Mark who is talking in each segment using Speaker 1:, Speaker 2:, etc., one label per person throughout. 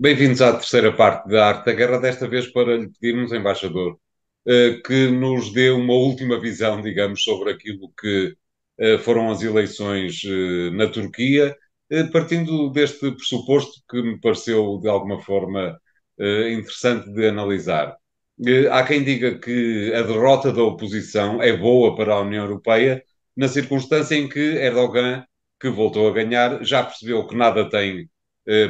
Speaker 1: Bem-vindos à terceira parte da Arte da Guerra, desta vez para lhe pedirmos, embaixador, eh, que nos dê uma última visão, digamos, sobre aquilo que eh, foram as eleições eh, na Turquia, partindo deste pressuposto que me pareceu, de alguma forma, interessante de analisar. Há quem diga que a derrota da oposição é boa para a União Europeia, na circunstância em que Erdogan, que voltou a ganhar, já percebeu que nada tem eh,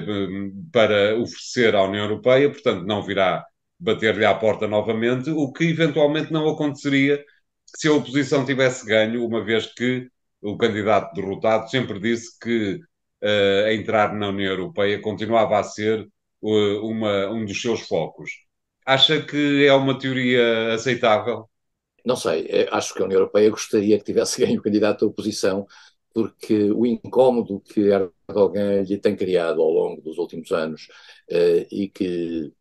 Speaker 1: para oferecer à União Europeia, portanto, não virá bater-lhe à porta novamente, o que eventualmente não aconteceria se a oposição tivesse ganho, uma vez que o candidato derrotado sempre disse que uh, entrar na União Europeia continuava a ser uh, uma, um dos seus focos. Acha que é uma teoria aceitável?
Speaker 2: Não sei, acho que a União Europeia gostaria que tivesse ganho o candidato da oposição, porque o incómodo que Erdogan lhe tem criado ao longo dos últimos anos eh, e que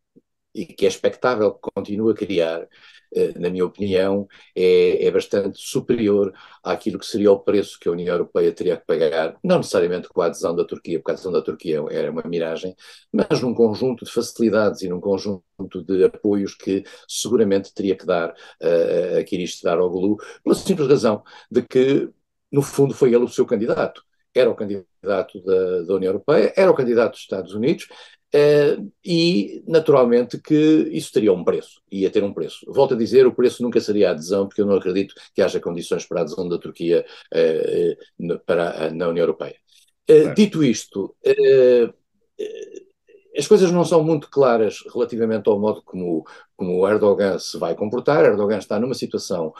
Speaker 2: e que é expectável que continue a criar, eh, na minha opinião, é, é, bastante superior àquilo que seria o preço que a União Europeia teria que pagar, não necessariamente com a adesão da Turquia, porque a adesão da Turquia era uma miragem, mas num conjunto de facilidades e num conjunto de apoios que seguramente teria que dar uh, a Kirish Daroglu, pela simples razão de que no fundo foi ele o seu candidato. Era o candidato da, da União Europeia, era o candidato dos Estados Unidos, Uh, e naturalmente que isso teria um preço, ia ter um preço. Volto a dizer, o preço nunca seria a adesão, porque eu não acredito que haja condições para a adesão da Turquia uh, uh, para, na União Europeia. Eh, claro. dito isto, as coisas não são muito claras relativamente ao modo como, como Erdogan se vai comportar. Erdogan está numa situação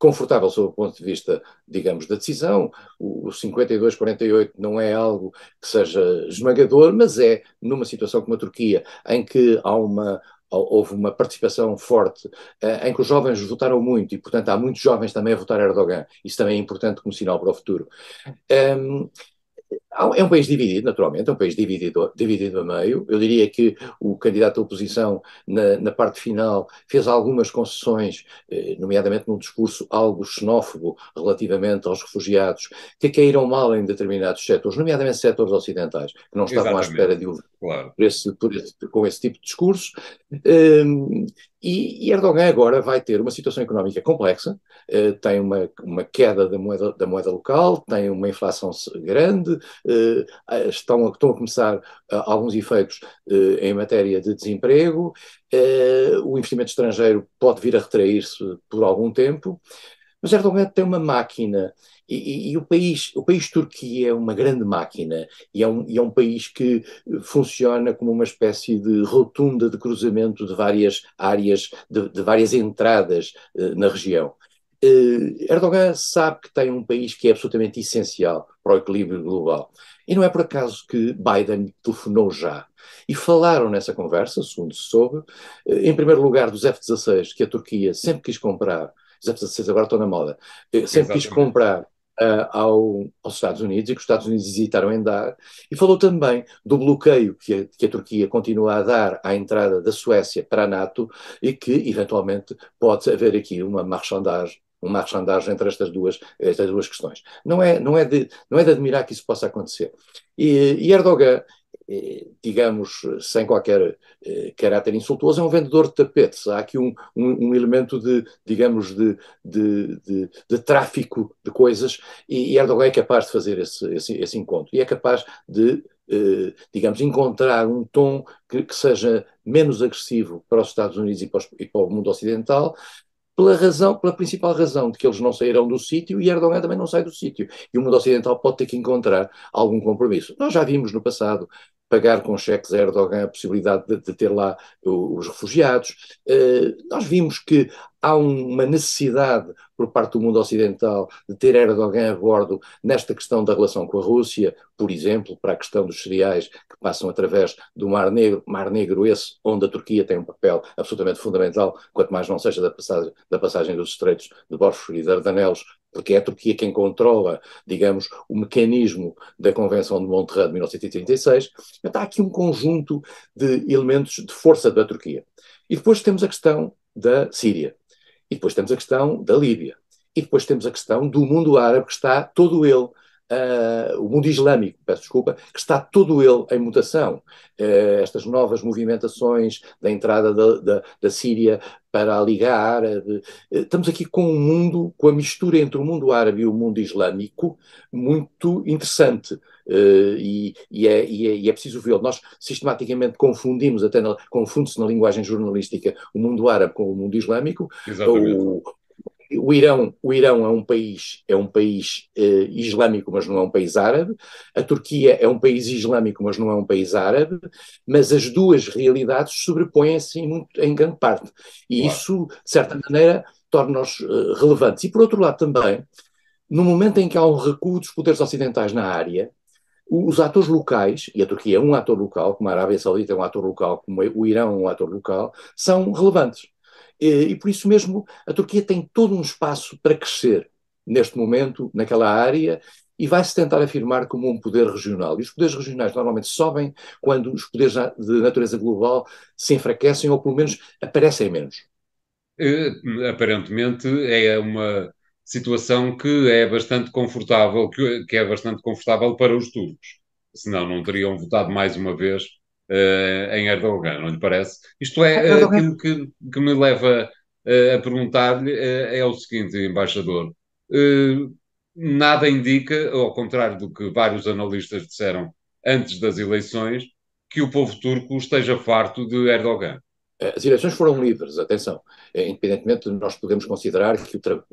Speaker 2: confortável sob o ponto de vista, digamos, da decisão. O, 52-48 não é algo que seja esmagador, mas é numa situação como a Turquia, em que há uma houve uma participação forte eh, em que os jovens votaram muito e, portanto, há muitos jovens também a votar Erdogan. Isso também é importante como sinal para o futuro. Um, é um país dividido, naturalmente, é um país dividido, dividido a meio. Eu diria que o candidato à oposição, na, na parte final, fez algumas concessões, eh, nomeadamente num discurso algo xenófobo relativamente aos refugiados, que caíram mal em determinados setores, nomeadamente setores ocidentais, que não estavam Exatamente. à espera de ouvir claro. esse, por esse, com esse tipo de discurso. Um, e, Erdogan agora vai ter uma situação económica complexa, uh, tem uma, uma queda da moeda, da moeda local, tem uma inflação grande, eh, eh, estão, estão a começar eh, alguns efeitos em matéria de desemprego, o investimento estrangeiro pode vir a retrair-se por algum tempo, mas Erdogan tem uma máquina e, e, e, o país, o país Turquia é uma grande máquina e é, um, e é um país que funciona como uma espécie de rotunda de cruzamento de várias áreas, de, de várias entradas na região. Eh, Erdogan sabe que tem um país que é absolutamente essencial para o equilíbrio global. E não é por acaso que Biden telefonou já. E falaram nessa conversa, segundo se soube, eh, em primeiro lugar dos F-16, que a Turquia sempre quis comprar, os F-16 agora estão na moda, eh, sempre Exatamente. quis comprar uh, ao, aos Estados Unidos e que os Estados Unidos hesitaram em dar, e falou também do bloqueio que a, que a, Turquia continua a dar à entrada da Suécia para a NATO e que, eventualmente, pode haver aqui uma marchandagem uma achandagem entre estas duas, estas duas questões. Não é, não, é de, não é de admirar que isso possa acontecer. E, e Erdogan, eh, digamos, sem qualquer eh, caráter insultuoso, é um vendedor de tapetes. Há aqui um, um, um elemento de, digamos, de, de, de, de, tráfico de coisas e, Erdogan é capaz de fazer esse, esse, esse encontro e é capaz de eh, digamos, encontrar um tom que, que, seja menos agressivo para os Estados Unidos e para, os, e para o mundo ocidental, pela razão, pela principal razão de que eles não sairão do sítio e Erdogan também não sai do sítio. E o mundo ocidental pode ter que encontrar algum compromisso. Nós já vimos no passado pagar com cheques a Erdogan a possibilidade de, de ter lá os refugiados. Uh, nós vimos que há uma necessidade por parte do mundo ocidental de ter Erdogan a bordo nesta questão da relação com a Rússia, por exemplo, para a questão dos cereais que passam através do Mar Negro, Mar Negro esse onde a Turquia tem um papel absolutamente fundamental, quanto mais não seja da passagem, da passagem dos estreitos de Bósforo e Ardanelos, porque é a Turquia quem controla, digamos, o mecanismo da Convenção de Monterrey de 1936. Então, há aqui um conjunto de elementos de força da Turquia. E depois temos a questão da Síria e depois temos a questão da Líbia. E depois temos a questão do mundo árabe, que está todo ele, uh, o mundo islâmico, peço desculpa, que está todo ele em mutação. Uh, estas novas movimentações da entrada da, da, da Síria para a Liga Árabe. Uh, estamos aqui com um mundo, com a mistura entre o mundo árabe e o mundo islâmico, muito interessante. Eh, e, e, é, e, é, e, é, preciso vê-lo. Nós sistematicamente confundimos, até confunde-se na linguagem jornalística, o mundo árabe com o mundo islâmico. Exatamente. O, o Irão, o Irão é um país, é um país eh, islâmico, mas não é um país árabe. A Turquia é um país islâmico, mas não é um país árabe. Mas as duas realidades sobrepõem-se em, em, grande parte. E isso, de certa maneira, torna-nos eh, relevantes. E, por outro lado, também, no momento em que há um recuo dos poderes ocidentais na área, os atores locais, e a Turquia é um ator local, como a Arábia Saudita é um ator local, como o Irão é um ator local, são relevantes. E, e por isso mesmo a Turquia tem todo um espaço para crescer neste momento, naquela área, e vai-se tentar afirmar como um poder regional. E os poderes regionais normalmente sobem quando os poderes de natureza global se enfraquecem ou pelo menos aparecem menos.
Speaker 1: Eh, aparentemente é uma situação que é bastante confortável, que, que é bastante confortável para os turcos. Senão não teriam votado mais uma vez uh, em Erdogan, não lhe parece? Isto é uh, aquilo que, que, me leva uh, a perguntar-lhe é o seguinte, embaixador. nada indica, ao contrário do que vários analistas disseram antes das eleições, que o povo turco esteja farto de Erdogan.
Speaker 2: As eleições foram livres, atenção. Independentemente, nós podemos considerar que o,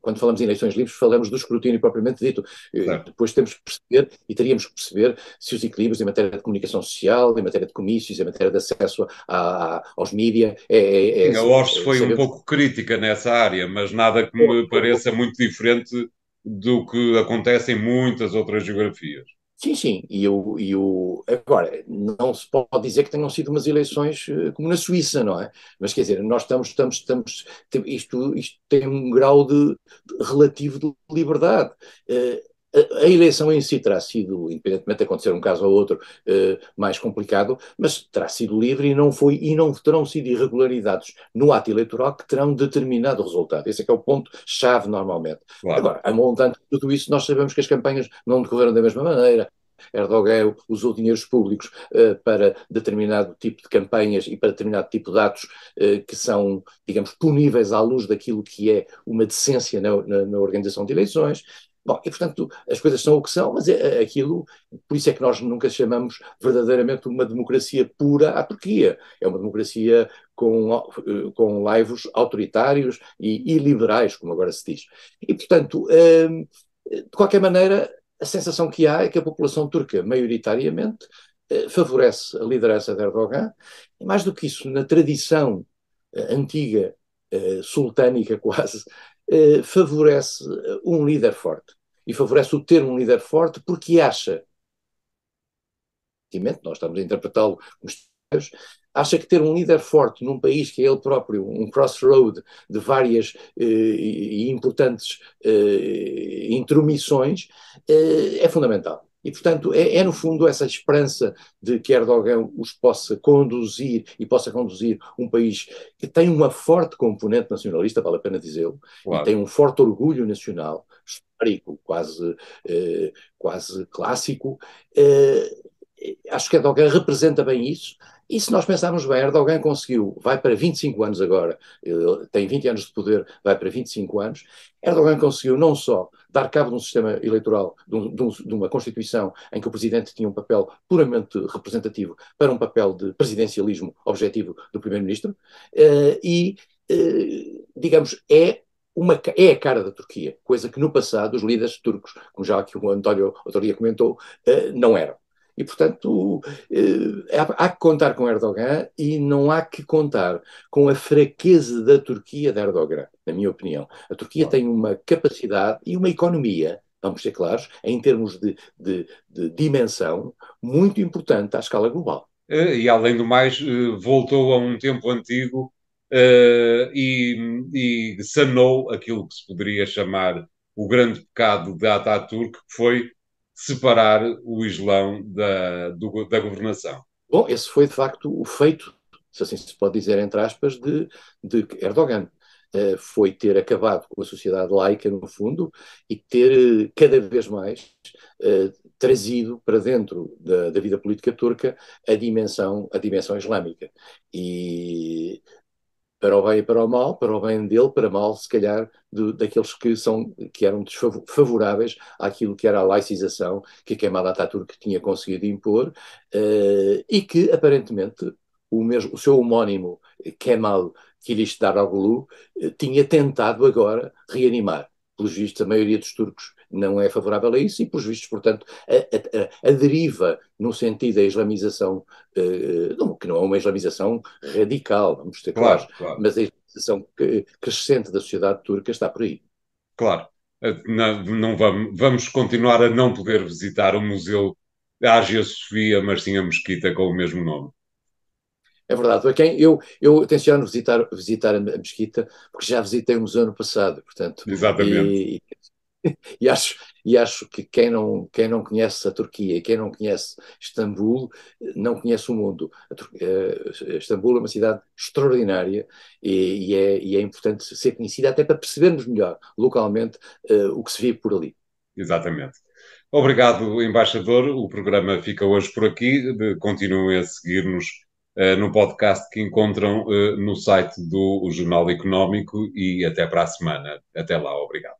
Speaker 2: quando falamos em eleições livres, falamos do escrutínio propriamente dito. Eh, claro. Depois temos que perceber e teríamos que perceber se os equilíbrios em matéria de comunicação social, em matéria de comícios, em matéria de acesso a, a, aos mídia. É, é, é a assim, ORS é foi um pouco
Speaker 1: crítica nessa área, mas nada que me é, pareça muito diferente do que acontece em muitas outras geografias. Sim, sim. E o, e o, agora, não se pode
Speaker 2: dizer que tenham sido umas eleições eh, como na Suíça, não é? Mas quer dizer, nós estamos, estamos, estamos, isto, isto tem um grau de, de relativo de liberdade. Uh, a eleição em si terá sido, independentemente de acontecer um caso ou outro, eh, mais complicado, mas terá sido livre e não foi e não terão sido irregularidades no ato eleitoral que terão determinado o resultado. Esse é que é o ponto chave normalmente. Claro. Agora, a montante de tudo isso, nós sabemos que as campanhas não decorreram da mesma maneira. Erdogan usou dinheiros públicos uh, para determinado tipo de campanhas e para determinado tipo de atos uh, que são, digamos, puníveis à luz daquilo que é uma decência na, na, na organização de eleições. Bom, e portanto, as coisas são o que são, mas é, é, aquilo, por isso é que nós nunca chamamos verdadeiramente uma democracia pura à Turquia. É uma democracia com, eh, com laivos autoritários e iliberais, como agora se diz. E portanto, hum, de qualquer maneira, a sensação que há é que a população turca, maioritariamente, eh, favorece a liderança de Erdogan, e mais do que isso, na tradição eh, antiga, sultânica quase, eh, favorece eh, um líder forte. E favorece o termo um líder forte porque acha, nós estamos a interpretá-lo como acha que ter um líder forte num país que é ele próprio um crossroad de várias eh, e importantes eh, intromissões eh, é fundamental. E, portanto, é, é, no fundo essa esperança de que Erdogan os possa conduzir e possa conduzir um país que tem uma forte componente nacionalista, vale a pena dizê-lo, claro. e tem um forte orgulho nacional, histórico, quase, eh, quase clássico, eh, eh, acho que Erdogan representa bem isso. E se nós pensarmos bem, Erdogan conseguiu, vai para 25 anos agora, tem 20 anos de poder, vai para 25 anos. Erdogan conseguiu não só dar cabo de um sistema eleitoral, de, um, de, uma Constituição em que o presidente tinha um papel puramente representativo para um papel de presidencialismo objetivo do primeiro-ministro, eh, e, eh, digamos, é uma, é a cara da Turquia, coisa que no passado os líderes turcos, como já aqui o António outro dia comentou, não eram. E, portanto, eh, há que contar com Erdogan e não há que contar com a fraqueza da Turquia de Erdogan, na minha opinião. A Turquia tem uma capacidade e uma economia vamos ser claros, em termos de, de, de, dimensão, muito importante à escala global.
Speaker 1: Eh, e além do mais, eh, voltou a um tempo antigo uh, e, e, sanou aquilo que se poderia chamar o grande pecado de Ataturk, que foi separar o Islão da, do, da governação. Bom, esse
Speaker 2: foi de facto o feito, se assim se pode dizer, entre aspas, de, de Erdogan. Uh, foi ter acabado com a sociedade laica, no fundo, e ter eh, cada vez mais uh, trazido para dentro da, da, vida política turca a dimensão, a dimensão islâmica. E para o bem e para o mal, para o bem dele, para o mal, se calhar, de, daqueles que, são, que eram desfavoráveis àquilo que era a laicização que a Kemal Atatürk tinha conseguido impor uh, e que, aparentemente, o, mesmo, o seu homónimo Kemal Kilicdaroglu uh, eh, tinha tentado agora reanimar. Pelos vistos, a maioria dos turcos não é favorável a isso e, por vistos, portanto, a, a, a, deriva no sentido da islamização, uh, que não é uma islamização radical, vamos ter claro, claro, claro, mas a islamização crescente da sociedade turca está por aí.
Speaker 1: Claro. Eh, não, não vamos, vamos continuar a não poder visitar o Museu Ágia Sofia mas sim a Mesquita com o mesmo nome.
Speaker 2: É verdade. quem eu, eu tenciono visitar, visitar a Mesquita, porque já visitei o museu ano passado, portanto. Exatamente. E, e acho, e acho que quem não, quem não conhece a Turquia quem não conhece Istambul não conhece o mundo. Eh, Istambul é uma cidade extraordinária e, e, é, e, é, importante ser conhecida até para percebermos melhor localmente uh, o que se vive por ali. Exatamente.
Speaker 1: Obrigado, embaixador. O programa fica hoje por aqui. Continuem a seguir-nos uh, no podcast que encontram uh, no site do Jornal Económico e até para a semana. Até lá, obrigado.